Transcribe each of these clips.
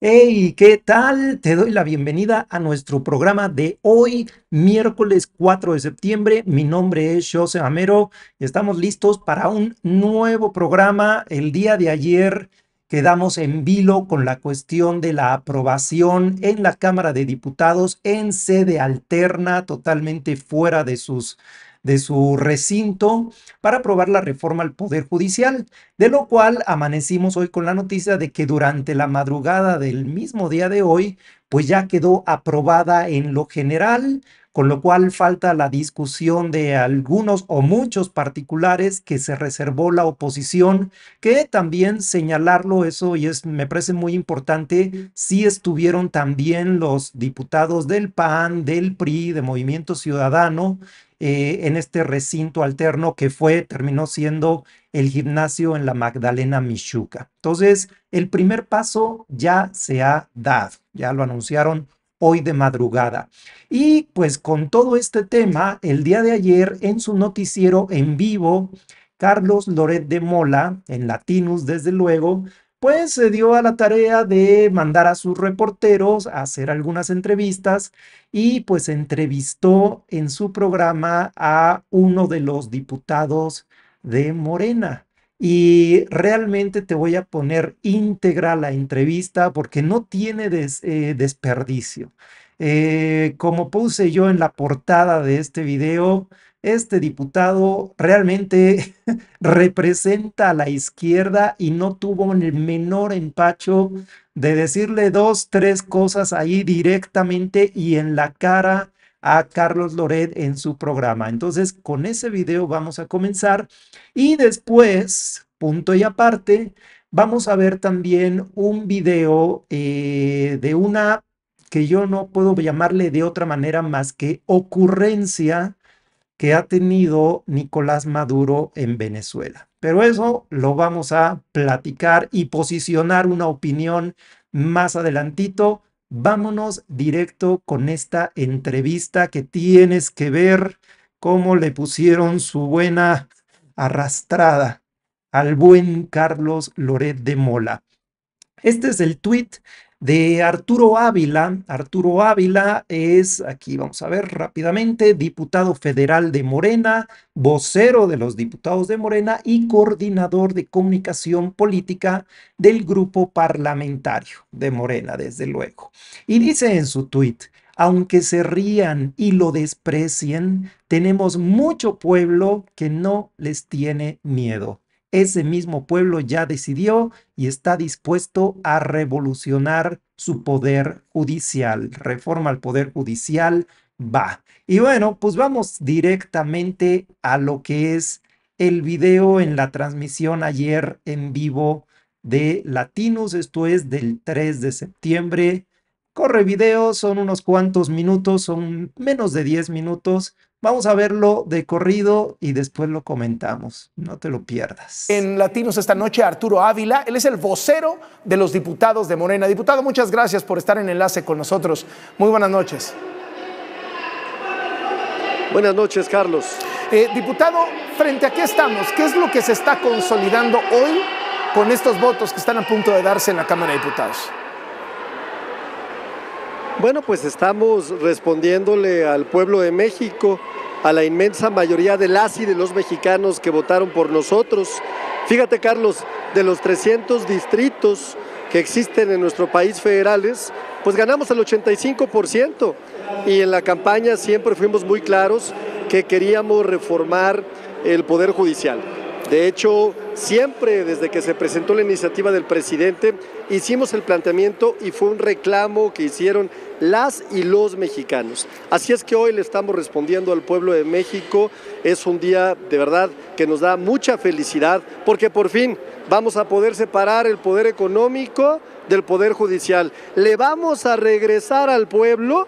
Hey, ¿qué tal? Te doy la bienvenida a nuestro programa de hoy, miércoles 4 de septiembre. Mi nombre es José Amero y estamos listos para un nuevo programa. El día de ayer quedamos en vilo con la cuestión de la aprobación en la Cámara de Diputados en sede alterna, totalmente fuera de sus de su recinto para aprobar la reforma al Poder Judicial, de lo cual amanecimos hoy con la noticia de que durante la madrugada del mismo día de hoy, pues ya quedó aprobada en lo general con lo cual falta la discusión de algunos o muchos particulares que se reservó la oposición, que también señalarlo eso y es me parece muy importante si estuvieron también los diputados del PAN, del PRI, de Movimiento Ciudadano eh, en este recinto alterno que fue terminó siendo el gimnasio en la Magdalena Michuca. Entonces, el primer paso ya se ha dado, ya lo anunciaron hoy de madrugada. Y pues con todo este tema, el día de ayer en su noticiero en vivo, Carlos Loret de Mola, en Latinus desde luego, pues se dio a la tarea de mandar a sus reporteros a hacer algunas entrevistas y pues entrevistó en su programa a uno de los diputados de Morena y realmente te voy a poner íntegra la entrevista porque no tiene eh, desperdicio. Eh, como puse yo en la portada de este video, este diputado realmente representa a la izquierda y no tuvo el menor empacho de decirle dos, tres cosas ahí directamente y en la cara a Carlos Loret en su programa. Entonces, con ese video vamos a comenzar y después, punto y aparte, vamos a ver también un video eh, de una que yo no puedo llamarle de otra manera más que ocurrencia que ha tenido Nicolás Maduro en Venezuela. Pero eso lo vamos a platicar y posicionar una opinión más adelantito vámonos directo con esta entrevista que tienes que ver cómo le pusieron su buena arrastrada al buen Carlos Loret de Mola. Este es el tuit de Arturo Ávila. Arturo Ávila es, aquí vamos a ver rápidamente, diputado federal de Morena, vocero de los diputados de Morena y coordinador de comunicación política del grupo parlamentario de Morena, desde luego. Y dice en su tuit, aunque se rían y lo desprecien, tenemos mucho pueblo que no les tiene miedo ese mismo pueblo ya decidió y está dispuesto a revolucionar su poder judicial. Reforma al poder judicial va. Y bueno, pues vamos directamente a lo que es el video en la transmisión ayer en vivo de Latinos, esto es del 3 de septiembre Corre video, son unos cuantos minutos, son menos de 10 minutos. Vamos a verlo de corrido y después lo comentamos. No te lo pierdas. En Latinos esta noche, Arturo Ávila, él es el vocero de los diputados de Morena. Diputado, muchas gracias por estar en enlace con nosotros. Muy buenas noches. Buenas noches, Carlos. Eh, diputado, frente a qué estamos, ¿qué es lo que se está consolidando hoy con estos votos que están a punto de darse en la Cámara de Diputados? Bueno, pues estamos respondiéndole al pueblo de México, a la inmensa mayoría de las y de los mexicanos que votaron por nosotros. Fíjate, Carlos, de los 300 distritos que existen en nuestro país federales, pues ganamos el 85% y en la campaña siempre fuimos muy claros que queríamos reformar el Poder Judicial. De hecho, Siempre desde que se presentó la iniciativa del presidente, hicimos el planteamiento y fue un reclamo que hicieron las y los mexicanos. Así es que hoy le estamos respondiendo al pueblo de México. Es un día de verdad que nos da mucha felicidad porque por fin vamos a poder separar el poder económico del poder judicial. Le vamos a regresar al pueblo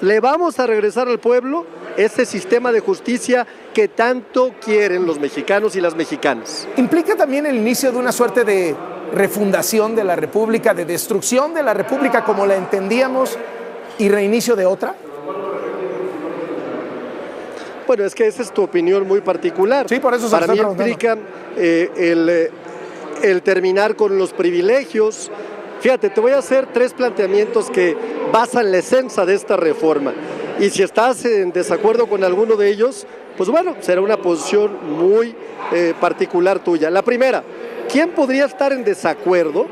le vamos a regresar al pueblo ese sistema de justicia que tanto quieren los mexicanos y las mexicanas. Implica también el inicio de una suerte de refundación de la República, de destrucción de la República como la entendíamos y reinicio de otra. Bueno, es que esa es tu opinión muy particular. Sí, por eso se Para mí implica eh, el, eh, el terminar con los privilegios. Fíjate, te voy a hacer tres planteamientos que en la esencia de esta reforma. Y si estás en desacuerdo con alguno de ellos, pues bueno, será una posición muy eh, particular tuya. La primera, ¿quién podría estar en desacuerdo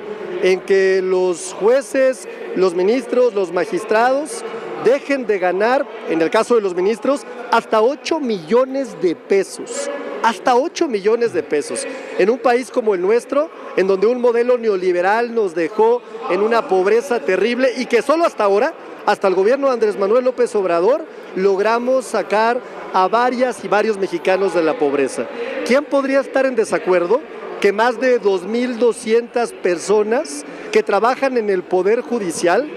en que los jueces, los ministros, los magistrados dejen de ganar, en el caso de los ministros, hasta 8 millones de pesos? hasta 8 millones de pesos. En un país como el nuestro, en donde un modelo neoliberal nos dejó en una pobreza terrible y que solo hasta ahora, hasta el gobierno de Andrés Manuel López Obrador, logramos sacar a varias y varios mexicanos de la pobreza. ¿Quién podría estar en desacuerdo que más de 2.200 personas que trabajan en el Poder Judicial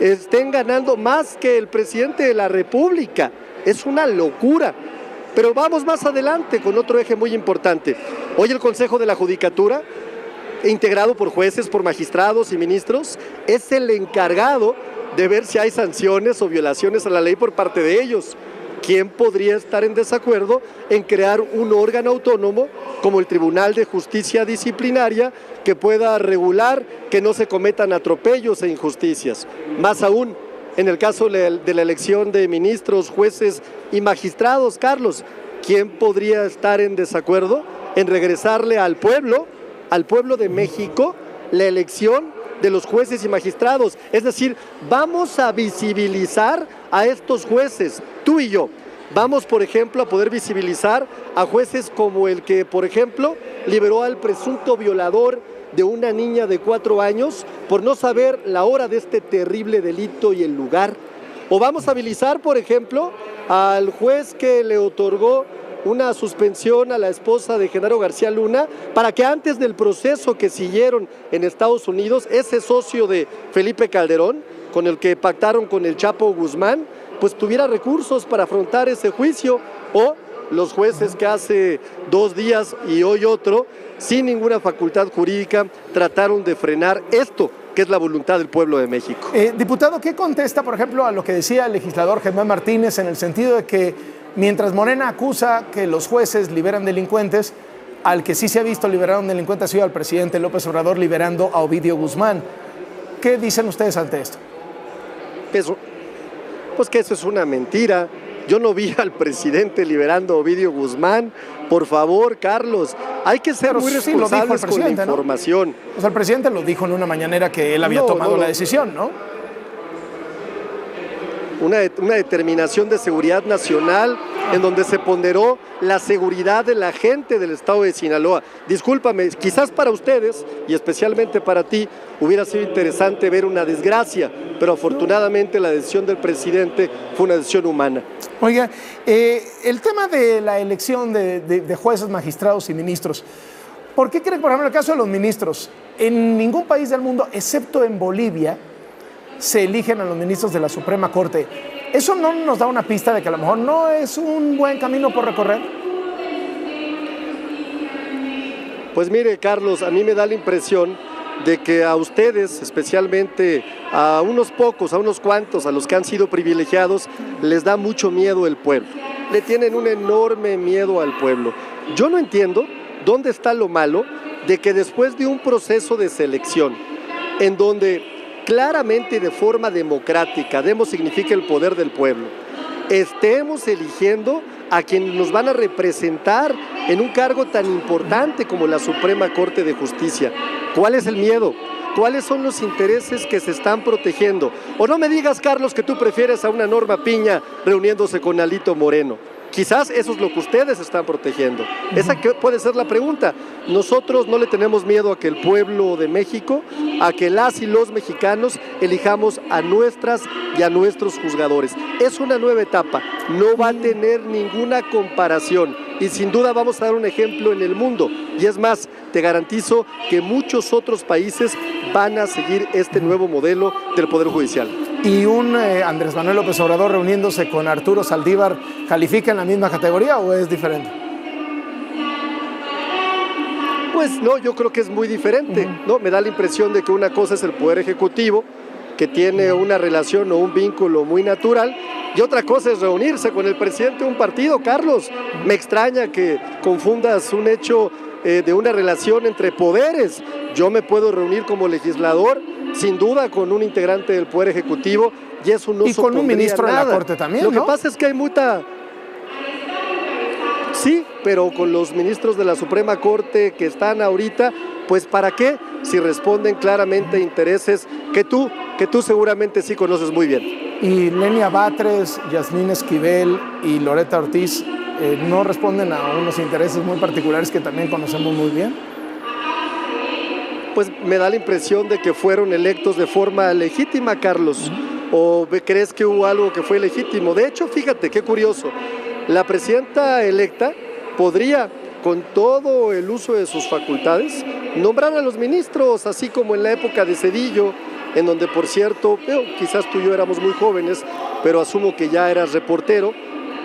estén ganando más que el presidente de la República? Es una locura. Pero vamos más adelante con otro eje muy importante. Hoy el Consejo de la Judicatura, integrado por jueces, por magistrados y ministros, es el encargado de ver si hay sanciones o violaciones a la ley por parte de ellos. ¿Quién podría estar en desacuerdo en crear un órgano autónomo como el Tribunal de Justicia Disciplinaria que pueda regular que no se cometan atropellos e injusticias? Más aún, en el caso de la elección de ministros, jueces y magistrados, Carlos, ¿quién podría estar en desacuerdo en regresarle al pueblo, al pueblo de México, la elección de los jueces y magistrados? Es decir, vamos a visibilizar a estos jueces, tú y yo. Vamos, por ejemplo, a poder visibilizar a jueces como el que, por ejemplo, liberó al presunto violador de una niña de cuatro años por no saber la hora de este terrible delito y el lugar. O vamos a habilizar por ejemplo, al juez que le otorgó una suspensión a la esposa de Genaro García Luna para que antes del proceso que siguieron en Estados Unidos, ese socio de Felipe Calderón, con el que pactaron con el Chapo Guzmán, pues tuviera recursos para afrontar ese juicio o los jueces que hace dos días y hoy otro sin ninguna facultad jurídica, trataron de frenar esto que es la voluntad del pueblo de México. Eh, diputado, ¿qué contesta, por ejemplo, a lo que decía el legislador Germán Martínez en el sentido de que mientras Morena acusa que los jueces liberan delincuentes, al que sí se ha visto liberar un delincuente ha sido al presidente López Obrador liberando a Ovidio Guzmán? ¿Qué dicen ustedes ante esto? pues que eso es una mentira, yo no vi al presidente liberando a Ovidio Guzmán. Por favor, Carlos, hay que ser muy responsables con la información. sea, el presidente lo dijo en una mañanera que él había tomado la decisión, ¿no? Una, una, determinación de seguridad nacional en donde se ponderó la seguridad de la gente del estado de Sinaloa. Discúlpame, quizás para ustedes y especialmente para ti hubiera sido interesante ver una desgracia, pero afortunadamente la decisión del presidente fue una decisión humana. Oiga, eh, el tema de la elección de, jueces, magistrados y ministros. ¿Por qué creen, por ejemplo, el caso de los ministros? En ningún país del mundo, excepto en Bolivia, se eligen a los ministros de la Suprema Corte. ¿Eso no nos da una pista de que a lo mejor no es un buen camino por recorrer? Pues mire, Carlos, a mí me da la impresión de que a ustedes, especialmente a unos pocos, a unos cuantos, a los que han sido privilegiados, les da mucho miedo el pueblo. Le tienen un enorme miedo al pueblo. Yo no entiendo dónde está lo malo de que después de un proceso de selección, en donde claramente y de forma democrática, demos significa el poder del pueblo, estemos eligiendo a quienes nos van a representar en un cargo tan importante como la Suprema Corte de Justicia. ¿Cuál es el miedo? ¿Cuáles son los intereses que se están protegiendo? O no me digas, Carlos, que tú prefieres a una Norma Piña reuniéndose con Alito Moreno. Quizás eso es lo que ustedes están protegiendo. Esa puede ser la pregunta. Nosotros no le tenemos miedo a que el pueblo de México, a que las y los mexicanos elijamos a nuestras y a nuestros juzgadores. Es una nueva etapa. No va a tener ninguna comparación y sin duda vamos a dar un ejemplo en el mundo. Y es más, te garantizo que muchos otros países van a seguir este nuevo modelo del Poder Judicial. ¿Y un eh, Andrés Manuel López Obrador reuniéndose con Arturo Saldívar califica en la misma categoría o es diferente? Pues no, yo creo que es muy diferente, ¿no? Me da la impresión de que una cosa es el poder ejecutivo que tiene una relación o un vínculo muy natural. Y otra cosa es reunirse con el presidente de un partido, Carlos. Me extraña que confundas un hecho eh, de una relación entre poderes. Yo me puedo reunir como legislador, sin duda, con un integrante del Poder Ejecutivo y eso no Y con un ministro de la Corte también, Lo que pasa es que hay mucha... Sí, pero con los ministros de la Suprema Corte que están ahorita, pues ¿para qué? Si responden claramente intereses que tú que tú seguramente sí conoces muy bien. Y Lenia Batres, Yasmín Esquivel y Loreta Ortiz eh, no responden a unos intereses muy particulares que también conocemos muy bien. Pues me da la impresión de que fueron electos de forma legítima, Carlos. ¿O crees que hubo algo que fue legítimo? De hecho, fíjate, qué curioso. La presidenta electa podría con todo el uso de sus facultades, nombrar a los ministros, así como en la época de Cedillo, en donde por cierto, quizás tú y yo éramos muy jóvenes, pero asumo que ya eras reportero,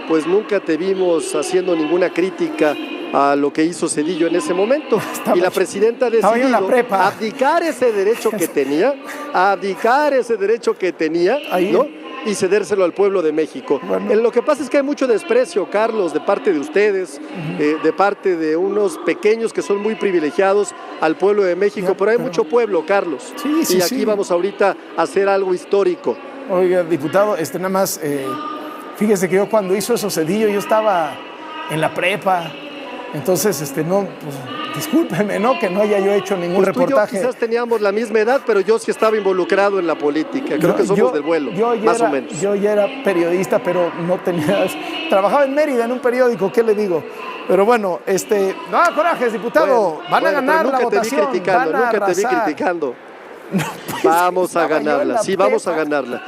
pues nunca te vimos haciendo ninguna crítica a lo que hizo Cedillo en ese momento. y la presidenta ha decidido abdicar ese derecho que tenía, abdicar ese derecho que tenía, ¿no? y cedérselo al pueblo de México. Eh, lo que pasa es que hay mucho desprecio, Carlos, de parte de ustedes, eh, de parte de unos pequeños que son muy privilegiados al pueblo de México, pero hay mucho pueblo, Carlos. y aquí vamos ahorita a hacer algo histórico. Oiga, diputado, este nada más, eh, fíjese que yo cuando hizo eso Cedillo, yo estaba en la prepa, entonces, este, no, pues, discúlpeme, ¿no? Que no haya yo hecho ningún pues reportaje. quizás teníamos la misma edad, pero yo sí estaba involucrado en la política. Creo que somos del vuelo, yo más o menos. Yo ya era periodista, pero no tenía. Trabajaba en Mérida en un periódico, ¿qué le digo? Pero bueno, este. No, corajes, diputado. van a ganar nunca te Vi criticando, nunca te vi criticando. Pues, vamos a ganarla, sí, vamos a ganarla.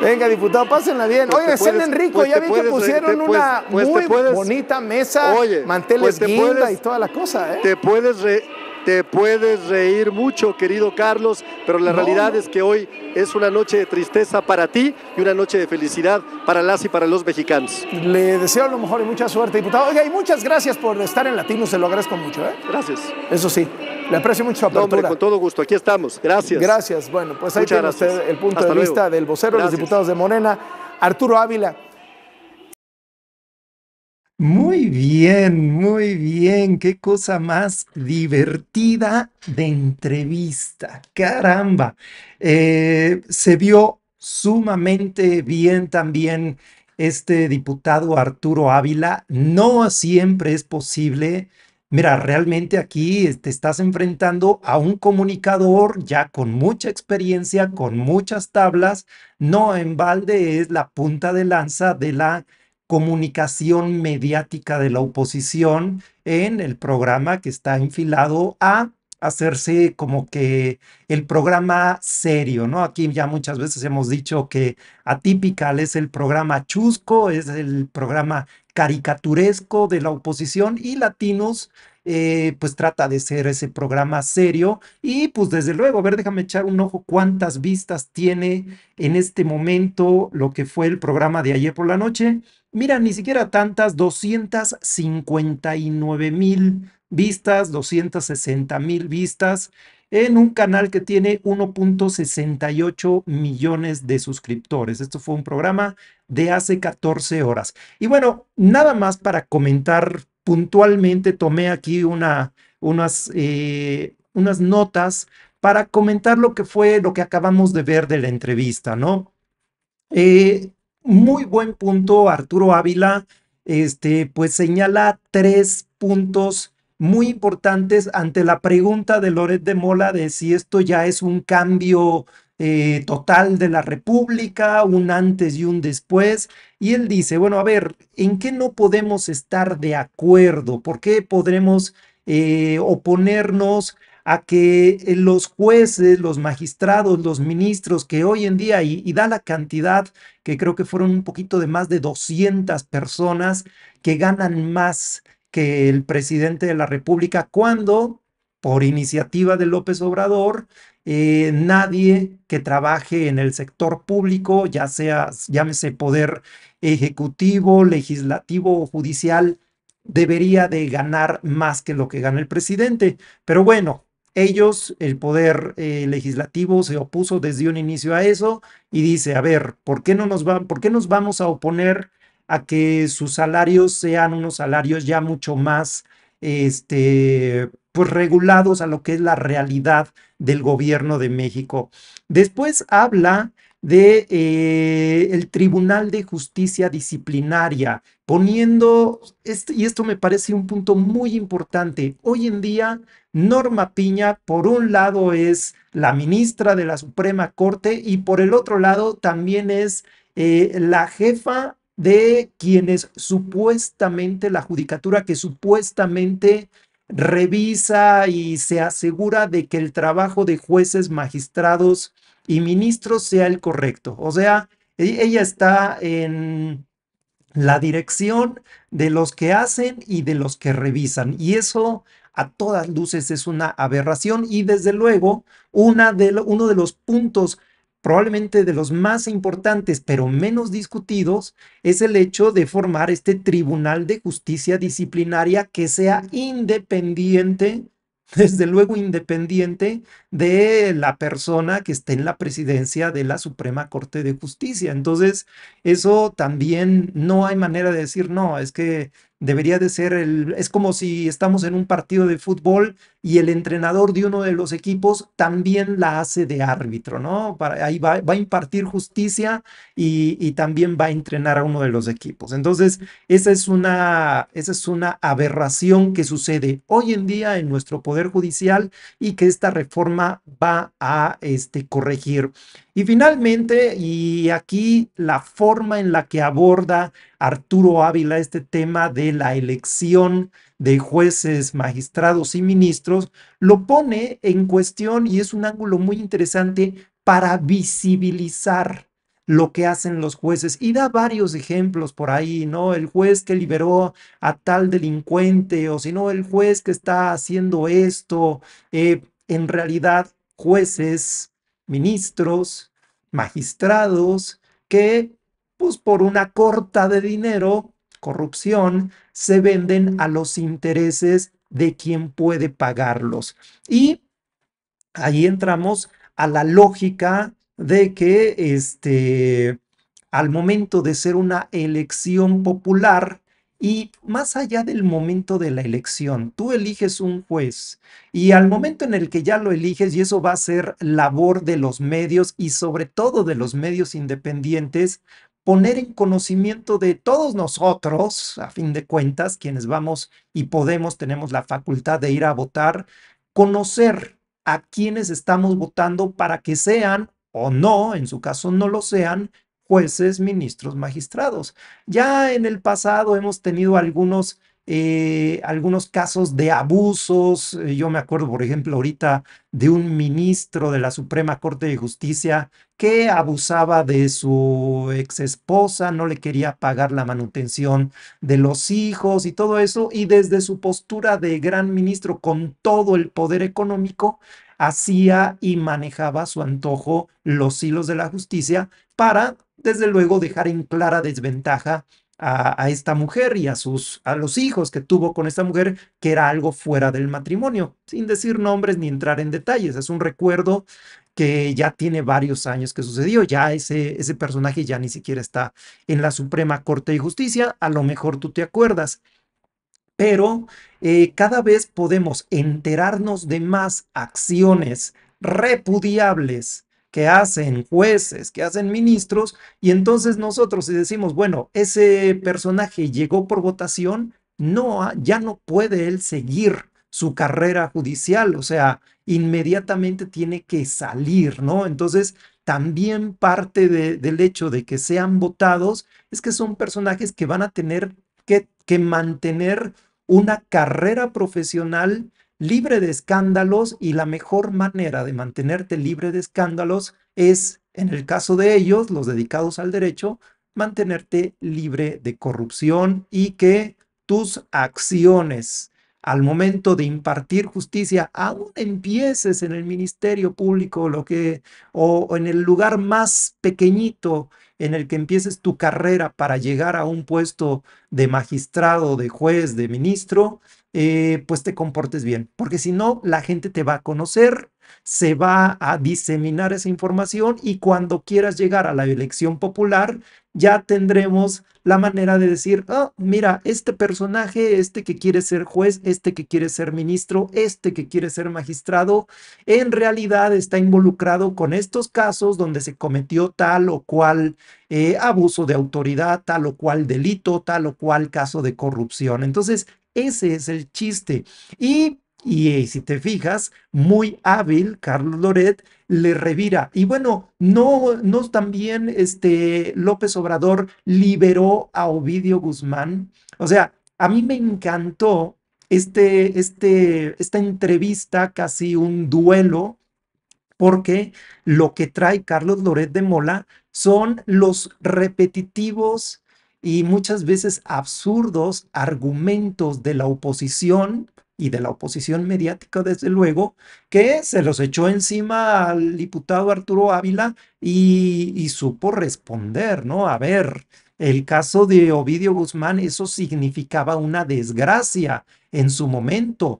Venga, diputado, pásenla bien. Pues oye, senden rico, pues ya vi que pusieron una pues muy bonita mesa, manteles y toda la cosa, ¿eh? Te puedes reír mucho, querido Carlos, pero la realidad es que hoy es una noche de tristeza para ti y una noche de felicidad para las y para los mexicanos. Le deseo lo mejor y mucha suerte, diputado. Oiga, y muchas gracias por estar en Latino, se lo agradezco mucho, ¿eh? Gracias. Eso sí. Le aprecio mucho su apertura. con todo gusto, aquí estamos. Gracias. Gracias. Bueno, pues ahí tiene el punto de vista del vocero de los diputados de Morena, Arturo Ávila. Muy bien, muy bien. Qué cosa más divertida de entrevista. Caramba. Eh, se vio sumamente bien también este diputado Arturo Ávila. No siempre es posible Mira, realmente aquí te este, estás enfrentando a un comunicador ya con mucha experiencia, con muchas tablas. No en balde es la punta de lanza de la comunicación mediática de la oposición en el programa que está enfilado a hacerse como que el programa serio, ¿no? Aquí ya muchas veces hemos dicho que Atypical es el programa chusco, es el programa caricaturesco de la oposición y Latinos eh, pues trata de ser ese programa serio y pues desde luego, a ver, déjame echar un ojo cuántas vistas tiene en este momento lo que fue el programa de ayer por la noche. Mira, ni siquiera tantas, 259 mil vistas, 260 mil vistas en un canal que tiene 1.68 millones de suscriptores. Esto fue un programa de hace 14 horas. Y bueno, nada más para comentar puntualmente, tomé aquí una, unas, eh, unas notas para comentar lo que fue lo que acabamos de ver de la entrevista, ¿no? Eh, muy buen punto, Arturo Ávila, este, pues señala tres puntos muy importantes ante la pregunta de Loret de Mola de si esto ya es un cambio eh, total de la República, un antes y un después. Y él dice, bueno, a ver, ¿en qué no podemos estar de acuerdo? ¿Por qué podremos eh, oponernos a que eh, los jueces, los magistrados, los ministros que hoy en día, y, y, da la cantidad que creo que fueron un poquito de más de 200 personas que ganan más que el presidente de la República cuando, por iniciativa de López Obrador, eh, nadie que trabaje en el sector público, ya sea, llámese poder ejecutivo, legislativo o judicial, debería de ganar más que lo que gana el presidente. Pero bueno, ellos, el poder eh, legislativo se opuso desde un inicio a eso y dice, a ver, ¿por qué no nos por qué nos vamos a oponer a que sus salarios sean unos salarios ya mucho más este, pues regulados a lo que es la realidad del gobierno de México. Después habla de eh, el Tribunal de Justicia Disciplinaria, poniendo, este, y esto me parece un punto muy importante, hoy en día Norma Piña, por un lado es la ministra de la Suprema Corte y por el otro lado también es eh, la jefa de quienes supuestamente, la judicatura que supuestamente revisa y se asegura de que el trabajo de jueces, magistrados y ministros sea el correcto. O sea, e-, ella está en la dirección de los que hacen y de los que revisan. Y eso a todas luces es una aberración y desde luego una de uno de los puntos probablemente de los más importantes, pero menos discutidos, es el hecho de formar este Tribunal de Justicia Disciplinaria que sea independiente, desde luego independiente de la persona que esté en la presidencia de la Suprema Corte de Justicia. Entonces, eso también no hay manera de decir, no, es que Debería de ser el... Es como si estamos en un partido de fútbol y el entrenador de uno de los equipos también la hace de árbitro, ¿no? ahí va, a impartir justicia y, y, también va a entrenar a uno de los equipos. Entonces, esa es, una, esa es una aberración que sucede hoy en día en nuestro Poder Judicial y que esta reforma va a este, corregir. Y finalmente, y aquí la forma en la que aborda Arturo Ávila este tema de la elección de jueces, magistrados y ministros, lo pone en cuestión y es un ángulo muy interesante para visibilizar lo que hacen los jueces y da varios ejemplos por ahí, ¿no? El juez que liberó a tal delincuente o si no, el juez que está haciendo esto. Eh, en realidad, jueces, ministros, magistrados que, pues por una corta de dinero, corrupción, se venden a los intereses de quien puede pagarlos. Y ahí entramos a la lógica de que este, al momento de ser una elección popular, y más allá del momento de la elección, tú eliges un juez y al momento en el que ya lo eliges, y eso va a ser labor de los medios y sobre todo de los medios independientes, poner en conocimiento de todos nosotros, a fin de cuentas, quienes vamos y podemos, tenemos la facultad de ir a votar, conocer a quienes estamos votando para que sean o no, en su caso no lo sean, jueces, ministros, magistrados. Ya en el pasado hemos tenido algunos, eh, algunos casos de abusos. Eh, yo me acuerdo, por ejemplo, ahorita de un ministro de la Suprema Corte de Justicia que abusaba de su ex esposa, no le quería pagar la manutención de los hijos y todo eso, y desde su postura de gran ministro con todo el poder económico, hacía y manejaba su antojo los hilos de la justicia para desde luego dejar en clara desventaja a, esta mujer y a sus a los hijos que tuvo con esta mujer que era algo fuera del matrimonio sin decir nombres ni entrar en detalles es un recuerdo que ya tiene varios años que sucedió ya ese ese personaje ya ni siquiera está en la Suprema Corte de Justicia a lo mejor tú te acuerdas pero eh, cada vez podemos enterarnos de más acciones repudiables que hacen jueces, que hacen ministros, y entonces nosotros si decimos, bueno, ese personaje llegó por votación, no, ah, ya no puede él seguir su carrera judicial, o sea, inmediatamente tiene que salir, ¿no? Entonces, también parte del hecho de que sean votados es que son personajes que van a tener que, que mantener una carrera profesional libre de escándalos y la mejor manera de mantenerte libre de escándalos es, en el caso de ellos, los dedicados al derecho, mantenerte libre de corrupción y que tus acciones al momento de impartir justicia, aún empieces en el ministerio público lo que, o en el lugar más pequeñito en el que empieces tu carrera para llegar a un puesto de magistrado, de juez, de ministro, eh, pues te comportes bien, porque si no, la gente te va a conocer, se va a diseminar esa información y cuando quieras llegar a la elección popular, ya tendremos la manera de decir, ah, mira, este personaje, este que quiere ser juez, este que quiere ser ministro, este que quiere ser magistrado, en realidad está involucrado con estos casos donde se cometió tal o cual eh, abuso de autoridad, tal o cual delito, tal o cual caso de corrupción. Entonces, ese es el chiste. Y, y eh, si te fijas, muy hábil, Carlos Loret le revira. Y bueno, no, no también este López Obrador liberó a Ovidio Guzmán. O sea, a mí me encantó este, este, esta entrevista, casi un duelo, porque lo que trae Carlos Loret de Mola son los repetitivos y muchas veces absurdos argumentos de la oposición y de la oposición mediática, desde luego, que se los echó encima al diputado Arturo Ávila y, supo responder, ¿no? A ver, el caso de Ovidio Guzmán, eso significaba una desgracia en su momento.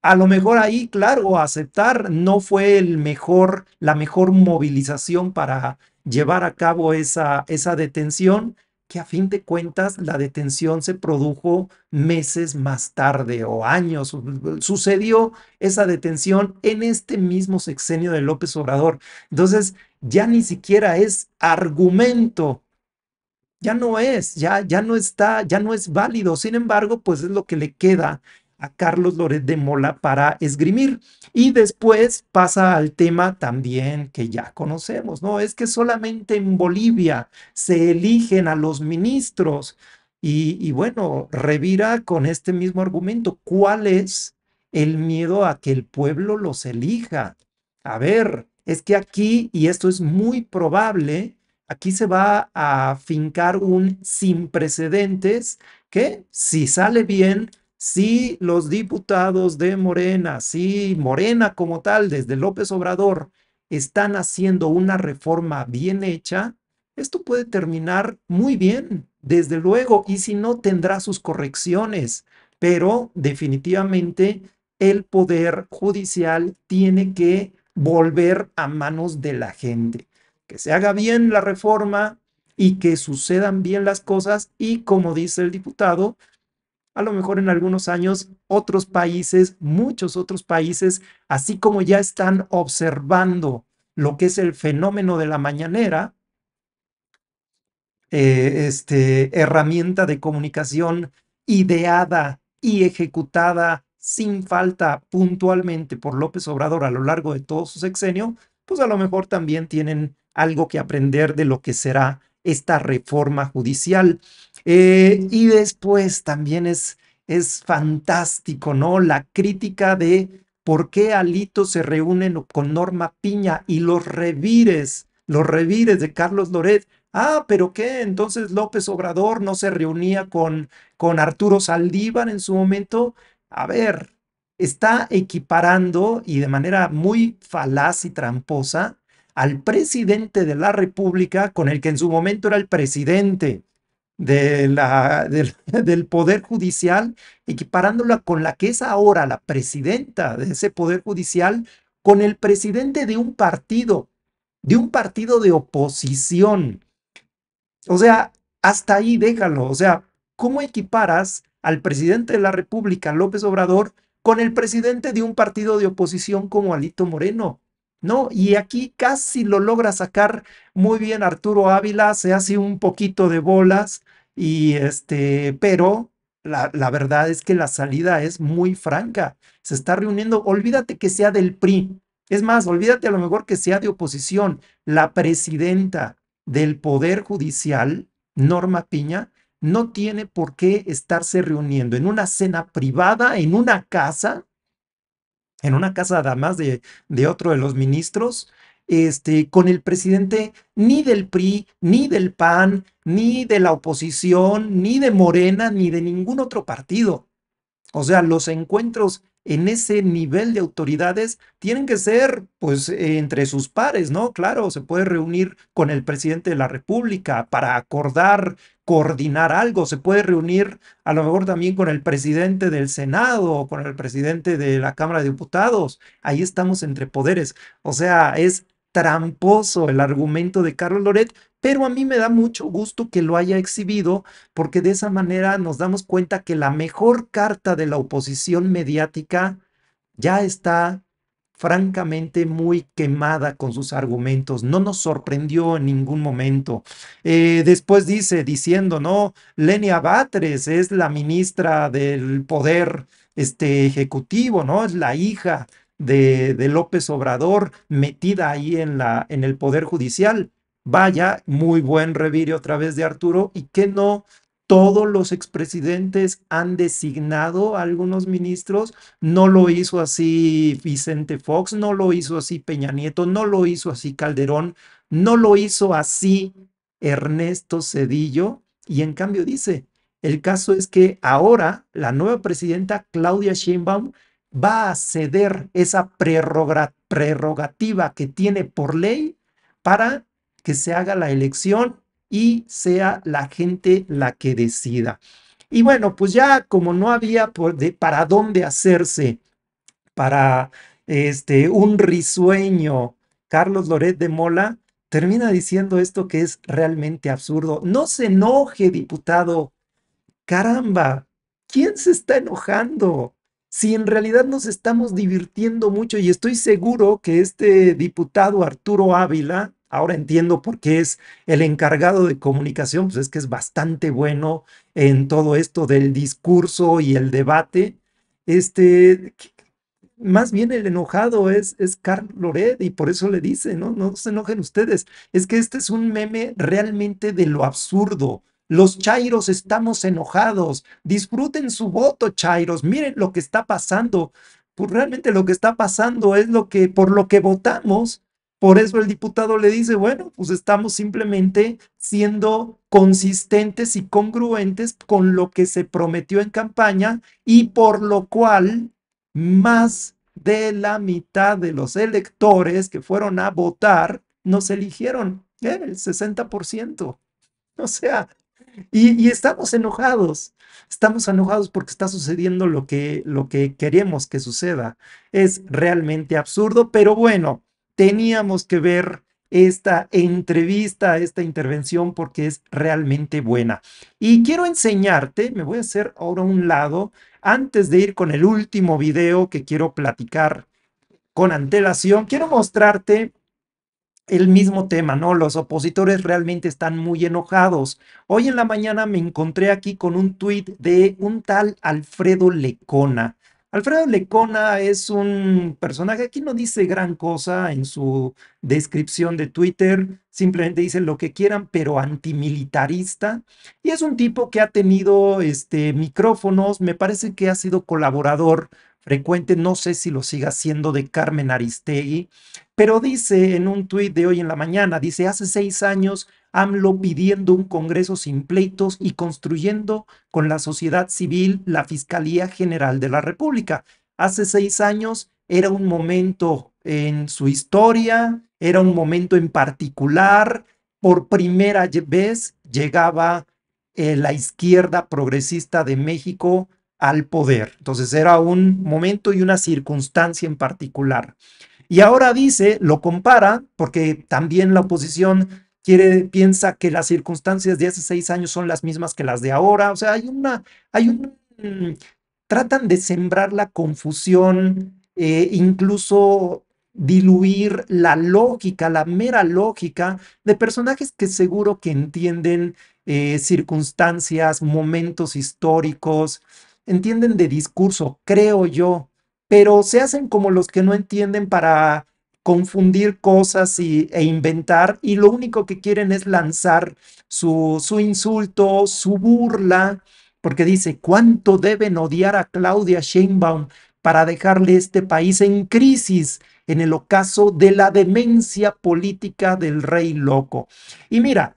A lo mejor ahí, claro, aceptar no fue el mejor, la mejor movilización para llevar a cabo esa, esa detención, que a fin de cuentas la detención se produjo meses más tarde o años. Sucedió esa detención en este mismo sexenio de López Obrador. Entonces, ya ni siquiera es argumento. Ya no es, ya, ya no está, ya no es válido. Sin embargo, pues es lo que le queda Carlos López de Mola para esgrimir. Y después pasa al tema también que ya conocemos, ¿no? Es que solamente en Bolivia se eligen a los ministros. y bueno, revira con este mismo argumento, ¿cuál es el miedo a que el pueblo los elija? A ver, es que aquí, y esto es muy probable, aquí se va a fincar un sin precedentes que, si sale bien, si los diputados de Morena, si Morena como tal, desde López Obrador, están haciendo una reforma bien hecha, esto puede terminar muy bien, desde luego, y si no, tendrá sus correcciones, pero definitivamente el poder judicial tiene que volver a manos de la gente. Que se haga bien la reforma y que sucedan bien las cosas y, como dice el diputado, a lo mejor en algunos años otros países, muchos otros países, así como ya están observando lo que es el fenómeno de la mañanera, eh, este, herramienta de comunicación ideada y ejecutada sin falta puntualmente por López Obrador a lo largo de todo su sexenio, pues a lo mejor también tienen algo que aprender de lo que será esta reforma judicial. Eh, y después también es, es fantástico, ¿no? La crítica de por qué Alito se reúne con Norma Piña y los revires, los revires de Carlos Loret. Ah, pero qué, entonces López Obrador no se reunía con, con Arturo Saldívar en su momento. A ver, está equiparando y de manera muy falaz y tramposa al presidente de la República, con el que en su momento era el presidente del, del Poder Judicial, equiparándola con la que es ahora la presidenta de ese Poder Judicial, con el presidente de un partido, de un partido de oposición. O sea, hasta ahí déjalo. O sea, ¿cómo equiparas al presidente de la República, López Obrador, con el presidente de un partido de oposición como Alito Moreno? ¿no? Y aquí casi lo logra sacar muy bien Arturo Ávila, se hace un poquito de bolas, y este, pero la, la, verdad es que la salida es muy franca. Se está reuniendo, olvídate que sea del PRI, es más, olvídate a lo mejor que sea de oposición. La presidenta del Poder Judicial, Norma Piña, no tiene por qué estarse reuniendo en una cena privada, en una casa, en una casa además de, de otro de los ministros, este, con el presidente ni del PRI, ni del PAN, ni de la oposición, ni de Morena, ni de ningún otro partido. O sea, los encuentros en ese nivel de autoridades tienen que ser, pues, eh, entre sus pares, ¿no? Claro, se puede reunir con el presidente de la República para acordar coordinar algo, se puede reunir a lo mejor también con el presidente del Senado o con el presidente de la Cámara de Diputados. Ahí estamos entre poderes. O sea, es tramposo el argumento de Carlos Loret, pero a mí me da mucho gusto que lo haya exhibido porque de esa manera nos damos cuenta que la mejor carta de la oposición mediática ya está francamente muy quemada con sus argumentos, no nos sorprendió en ningún momento. Eh, después dice, diciendo, no, Lenia Batres es la ministra del Poder este, Ejecutivo, ¿no? Es la hija de, de López Obrador metida ahí en, la, en el Poder Judicial. Vaya, muy buen revirio otra vez de Arturo y que no todos los expresidentes han designado a algunos ministros. No lo hizo así Vicente Fox, no lo hizo así Peña Nieto, no lo hizo así Calderón, no lo hizo así Ernesto Cedillo. Y en cambio dice, el caso es que ahora la nueva presidenta Claudia Sheinbaum va a ceder esa prerrogativa que tiene por ley para que se haga la elección y sea la gente la que decida. Y bueno, pues ya como no había para dónde hacerse para este un risueño Carlos Loret de Mola, termina diciendo esto que es realmente absurdo. No se enoje, diputado. Caramba, ¿quién se está enojando? Si en realidad nos estamos divirtiendo mucho y estoy seguro que este diputado Arturo Ávila Ahora entiendo por qué es el encargado de comunicación, pues es que es bastante bueno en todo esto del discurso y el debate. Este, más bien el enojado es, es Carl Lored y por eso le dice, ¿no? no se enojen ustedes, es que este es un meme realmente de lo absurdo. Los Chairos estamos enojados, disfruten su voto, Chairos, miren lo que está pasando. Pues realmente lo que está pasando es lo que por lo que votamos por eso el diputado le dice, bueno, pues estamos simplemente siendo consistentes y congruentes con lo que se prometió en campaña y por lo cual más de la mitad de los electores que fueron a votar nos eligieron, ¿eh? el 60%. O sea, y, estamos enojados. Estamos enojados porque está sucediendo lo que, lo que queremos que suceda. Es realmente absurdo, pero bueno, teníamos que ver esta entrevista, esta intervención, porque es realmente buena. Y quiero enseñarte, me voy a hacer ahora un lado, antes de ir con el último video que quiero platicar con antelación, quiero mostrarte el mismo tema, ¿no? Los opositores realmente están muy enojados. Hoy en la mañana me encontré aquí con un tuit de un tal Alfredo Lecona. Alfredo Lecona es un personaje, que no dice gran cosa en su descripción de Twitter, simplemente dice lo que quieran, pero antimilitarista. Y es un tipo que ha tenido este, micrófonos, me parece que ha sido colaborador frecuente, no sé si lo siga haciendo de Carmen Aristegui, pero dice en un tuit de hoy en la mañana, dice, hace seis años AMLO pidiendo un Congreso sin pleitos y construyendo con la sociedad civil la Fiscalía General de la República. Hace seis años era un momento en su historia, era un momento en particular, por primera vez llegaba eh, la izquierda progresista de México al poder. Entonces era un momento y una circunstancia en particular. Y ahora dice, lo compara, porque también la oposición quiere, piensa que las circunstancias de hace seis años son las mismas que las de ahora. O sea, hay una, hay un, tratan de sembrar la confusión, e incluso diluir la lógica, la mera lógica de personajes que seguro que entienden eh, circunstancias, momentos históricos, entienden de discurso, creo yo, pero se hacen como los que no entienden para confundir cosas y, e inventar y lo único que quieren es lanzar su, su insulto, su burla, porque dice, ¿cuánto deben odiar a Claudia Sheinbaum para dejarle este país en crisis, en el ocaso de la demencia política del rey loco? Y mira,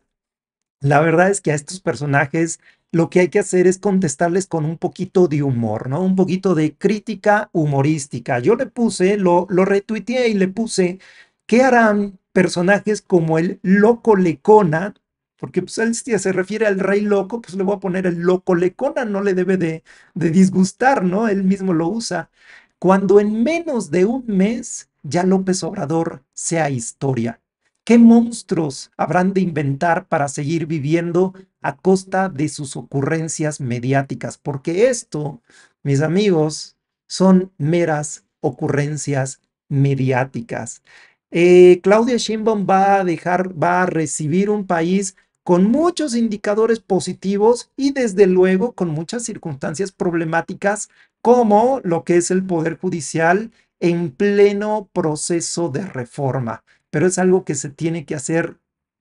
la verdad es que a estos personajes lo que hay que hacer es contestarles con un poquito de humor, ¿no? Un poquito de crítica humorística. Yo le puse, lo, retuiteé y le puse, ¿qué harán personajes como el loco lecona? Porque pues él se refiere al rey loco, pues le voy a poner el loco lecona, no le debe de, de disgustar, ¿no? Él mismo lo usa. Cuando en menos de un mes ya López Obrador sea historia. ¿Qué monstruos habrán de inventar para seguir viviendo a costa de sus ocurrencias mediáticas, porque esto, mis amigos, son meras ocurrencias mediáticas. Eh, Claudia Sheinbaum va a dejar, va a recibir un país con muchos indicadores positivos y desde luego con muchas circunstancias problemáticas como lo que es el Poder Judicial en pleno proceso de reforma. Pero es algo que se tiene que hacer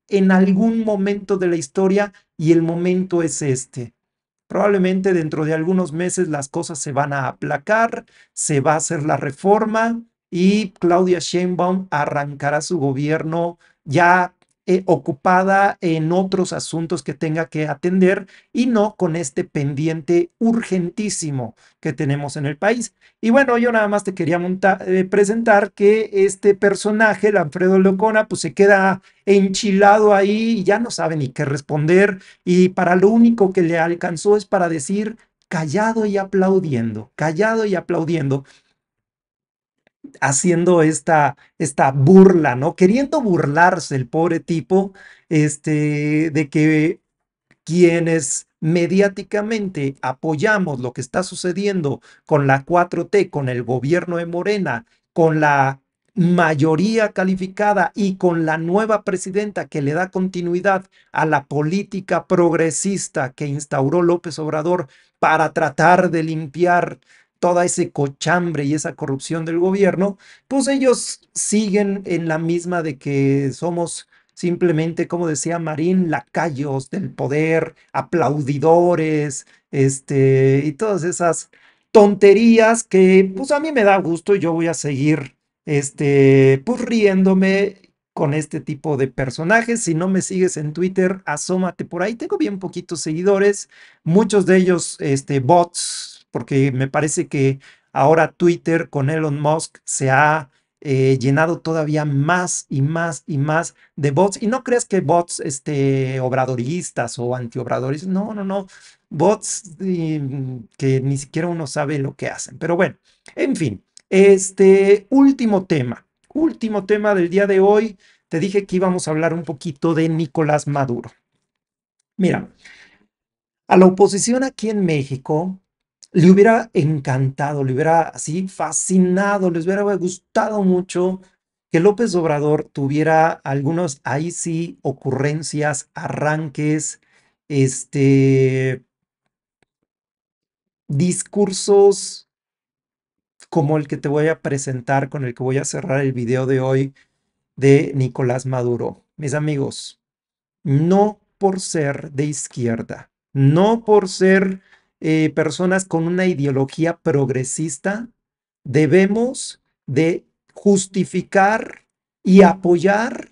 en algún momento de la historia y el momento es este. Probablemente dentro de algunos meses las cosas se van a aplacar, se va a hacer la reforma y Claudia Sheinbaum arrancará su gobierno ya eh, ocupada en otros asuntos que tenga que atender y no con este pendiente urgentísimo que tenemos en el país. Y bueno, yo nada más te quería eh, presentar que este personaje, el Alfredo Locona, pues se queda enchilado ahí y ya no sabe ni qué responder y para lo único que le alcanzó es para decir callado y aplaudiendo, callado y aplaudiendo haciendo esta, esta burla, ¿no? Queriendo burlarse el pobre tipo, este, de que quienes mediáticamente apoyamos lo que está sucediendo con la 4T, con el gobierno de Morena, con la mayoría calificada y con la nueva presidenta que le da continuidad a la política progresista que instauró López Obrador para tratar de limpiar toda ese cochambre y esa corrupción del gobierno, pues ellos siguen en la misma de que somos simplemente, como decía Marín, lacayos del poder, aplaudidores, este, y todas esas tonterías que pues a mí me da gusto y yo voy a seguir, este, pues riéndome con este tipo de personajes. Si no me sigues en Twitter, asómate por ahí. Tengo bien poquitos seguidores, muchos de ellos, este, bots, porque me parece que ahora Twitter con Elon Musk se ha eh, llenado todavía más y más y más de bots. Y no creas que bots este, obradoristas o antiobradoristas, no, no, no, bots eh, que ni siquiera uno sabe lo que hacen. Pero bueno, en fin, este último tema, último tema del día de hoy. Te dije que íbamos a hablar un poquito de Nicolás Maduro. Mira, a la oposición aquí en México le hubiera encantado, le hubiera así fascinado, les hubiera gustado mucho que López Obrador tuviera algunos ahí sí ocurrencias, arranques, este discursos como el que te voy a presentar, con el que voy a cerrar el video de hoy de Nicolás Maduro. Mis amigos, no por ser de izquierda, no por ser eh, personas con una ideología progresista, debemos de justificar y apoyar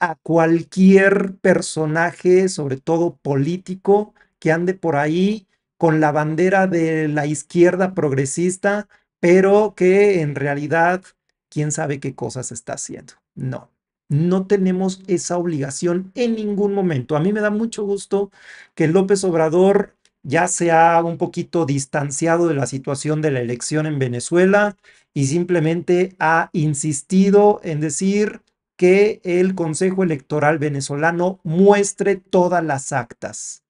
a cualquier personaje, sobre todo político, que ande por ahí con la bandera de la izquierda progresista, pero que en realidad quién sabe qué cosas está haciendo. No, no tenemos esa obligación en ningún momento. A mí me da mucho gusto que López Obrador ya se ha un poquito distanciado de la situación de la elección en Venezuela y simplemente ha insistido en decir que el Consejo Electoral venezolano muestre todas las actas,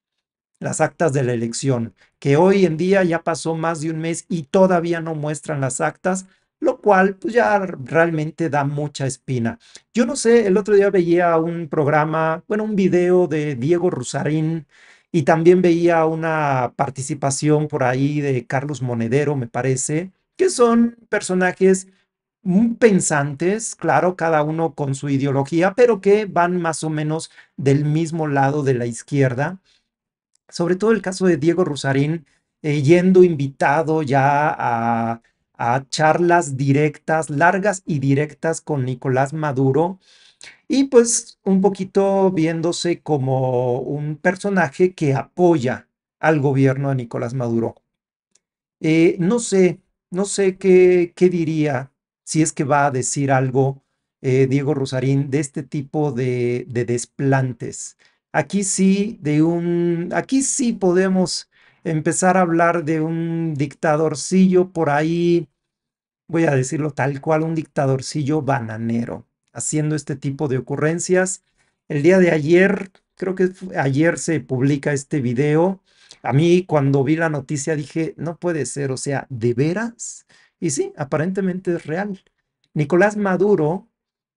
las actas de la elección, que hoy en día ya pasó más de un mes y todavía no muestran las actas, lo cual pues, ya realmente da mucha espina. Yo no sé, el otro día veía un programa, bueno, un video de Diego Rusarín, y también veía una participación por ahí de Carlos Monedero, me parece, que son personajes pensantes, claro, cada uno con su ideología, pero que van más o menos del mismo lado de la izquierda. Sobre todo el caso de Diego Rusarín, eh, yendo invitado ya a a charlas directas, largas y directas con Nicolás Maduro. Y pues un poquito viéndose como un personaje que apoya al gobierno de Nicolás Maduro. Eh, no sé, no sé qué, qué, diría, si es que va a decir algo eh, Diego Rosarín de este tipo de, de, desplantes. Aquí sí, de un, aquí sí podemos empezar a hablar de un dictadorcillo por ahí, voy a decirlo tal cual, un dictadorcillo bananero, haciendo este tipo de ocurrencias. El día de ayer, creo que ayer se publica este video. A mí cuando vi la noticia dije, no puede ser, o sea, ¿de veras? Y sí, aparentemente es real. Nicolás Maduro,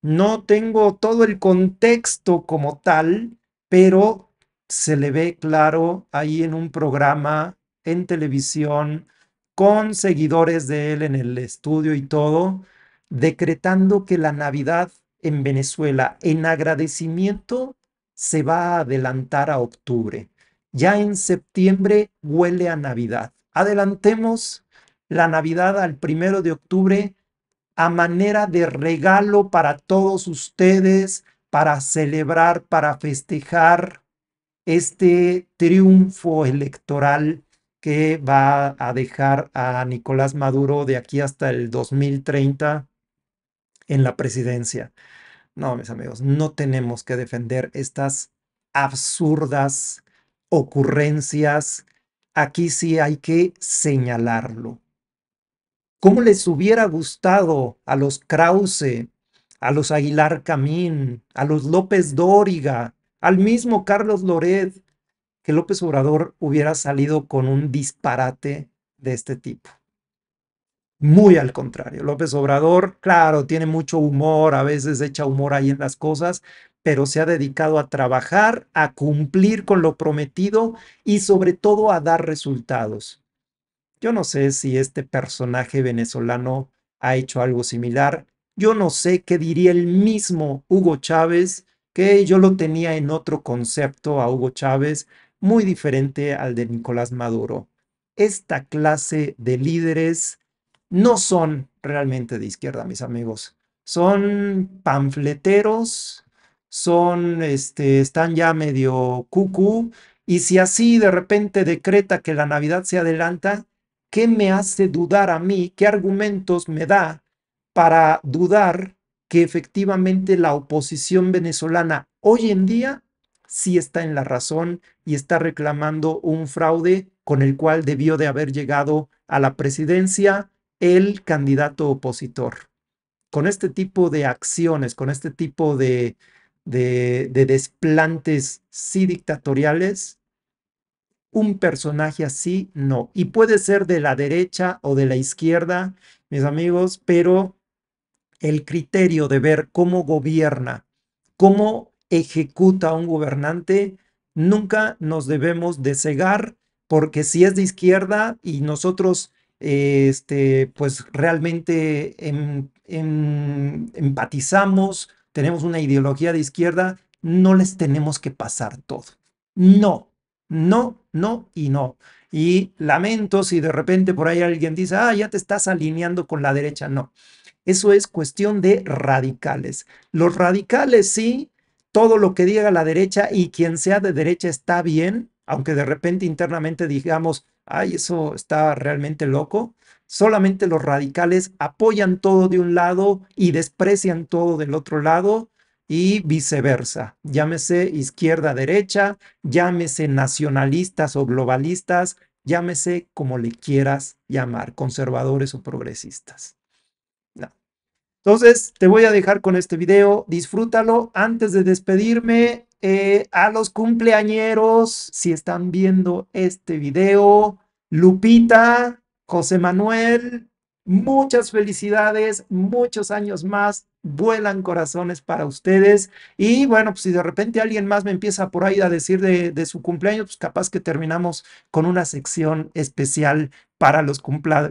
no tengo todo el contexto como tal, pero se le ve claro ahí en un programa en televisión con seguidores de él en el estudio y todo, decretando que la Navidad en Venezuela en agradecimiento se va a adelantar a octubre. Ya en septiembre huele a Navidad. Adelantemos la Navidad al primero de octubre a manera de regalo para todos ustedes, para celebrar, para festejar este triunfo electoral que va a dejar a Nicolás Maduro de aquí hasta el 2030 en la presidencia. No, mis amigos, no tenemos que defender estas absurdas ocurrencias. Aquí sí hay que señalarlo. ¿Cómo les hubiera gustado a los Krause, a los Aguilar Camín, a los López Dóriga, al mismo Carlos Loret, que López Obrador hubiera salido con un disparate de este tipo. Muy al contrario, López Obrador, claro, tiene mucho humor, a veces echa humor ahí en las cosas, pero se ha dedicado a trabajar, a cumplir con lo prometido y sobre todo a dar resultados. Yo no sé si este personaje venezolano ha hecho algo similar. Yo no sé qué diría el mismo Hugo Chávez que yo lo tenía en otro concepto a Hugo Chávez, muy diferente al de Nicolás Maduro. Esta clase de líderes no son realmente de izquierda, mis amigos. Son panfleteros, son, este, están ya medio cucú, y si así de repente decreta que la Navidad se adelanta, ¿qué me hace dudar a mí? ¿Qué argumentos me da para dudar que efectivamente la oposición venezolana hoy en día sí está en la razón y está reclamando un fraude con el cual debió de haber llegado a la presidencia el candidato opositor. Con este tipo de acciones, con este tipo de, de, desplantes sí dictatoriales, un personaje así no. Y puede ser de la derecha o de la izquierda, mis amigos, pero el criterio de ver cómo gobierna, cómo ejecuta un gobernante, nunca nos debemos de cegar porque si es de izquierda y nosotros este, pues realmente en, em, em, empatizamos, tenemos una ideología de izquierda, no les tenemos que pasar todo. No, no, no y no. Y lamento si de repente por ahí alguien dice, ah, ya te estás alineando con la derecha. No, eso es cuestión de radicales. Los radicales sí, todo lo que diga la derecha y quien sea de derecha está bien, aunque de repente internamente digamos, ay, eso está realmente loco. Solamente los radicales apoyan todo de un lado y desprecian todo del otro lado y viceversa. Llámese izquierda, derecha, llámese nacionalistas o globalistas, llámese como le quieras llamar, conservadores o progresistas. Entonces, te voy a dejar con este video. Disfrútalo antes de despedirme. Eh, a los cumpleañeros, si están viendo este video, Lupita, José Manuel, Muchas felicidades, muchos años más, vuelan corazones para ustedes. Y bueno, pues si de repente alguien más me empieza por ahí a decir de, su cumpleaños, pues capaz que terminamos con una sección especial para los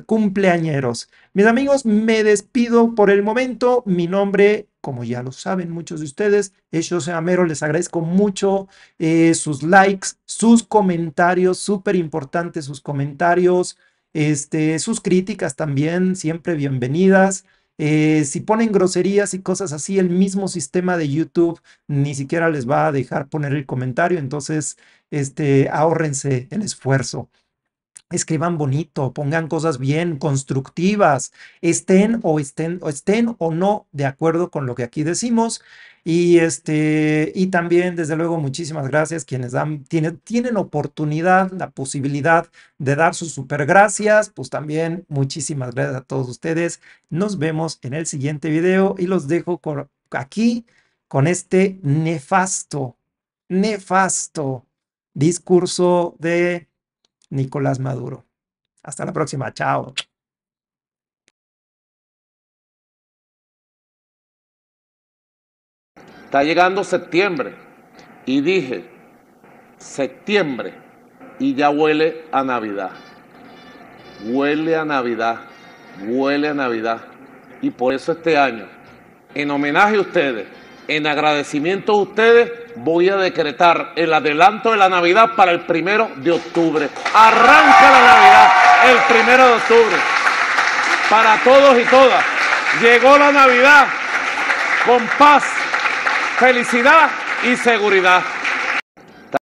cumpleañeros. Mis amigos, me despido por el momento. Mi nombre, como ya lo saben muchos de ustedes, es José Amero. Les agradezco mucho eh, sus likes, sus comentarios, súper importantes sus comentarios este, sus críticas también, siempre bienvenidas. Eh, si ponen groserías y cosas así, el mismo sistema de YouTube ni siquiera les va a dejar poner el comentario, entonces este, ahórrense el esfuerzo escriban bonito, pongan cosas bien, constructivas, estén o estén o estén o no de acuerdo con lo que aquí decimos. Y este, y también, desde luego, muchísimas gracias quienes dan, tienen, tienen oportunidad, la posibilidad de dar sus super gracias. Pues también muchísimas gracias a todos ustedes. Nos vemos en el siguiente video y los dejo aquí con este nefasto, nefasto discurso de Nicolás Maduro. Hasta la próxima, chao. Está llegando septiembre y dije, septiembre y ya huele a Navidad. Huele a Navidad, huele a Navidad. Y por eso este año, en homenaje a ustedes, en agradecimiento a ustedes, voy a decretar el adelanto de la Navidad para el primero de octubre. Arranca la Navidad el primero de octubre. Para todos y todas. Llegó la Navidad con paz, felicidad y seguridad.